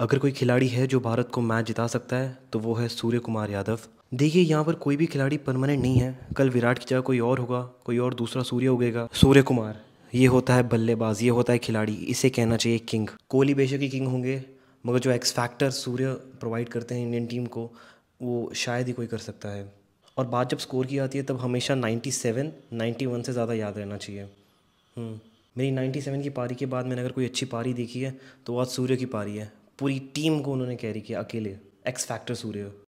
अगर कोई खिलाड़ी है जो भारत को मैच जिता सकता है तो वो है सूर्य कुमार यादव देखिए यहाँ पर कोई भी खिलाड़ी परमानेंट नहीं है कल विराट की जगह कोई और होगा कोई और दूसरा सूर्य उगेगा सूर्य कुमार ये होता है बल्लेबाज ये होता है खिलाड़ी इसे कहना चाहिए किंग कोहली बेशक ही किंग होंगे मगर जो एक्स फैक्टर सूर्य प्रोवाइड करते हैं इंडियन टीम को वो शायद ही कोई कर सकता है और बात जब स्कोर की आती है तब हमेशा 97, 91 से ज़्यादा याद रहना चाहिए हम्म, मेरी 97 की पारी के बाद मैंने अगर कोई अच्छी पारी देखी है तो आज सूर्य की पारी है पूरी टीम को उन्होंने कैरी किया अकेले एक्स फैक्टर सूर्य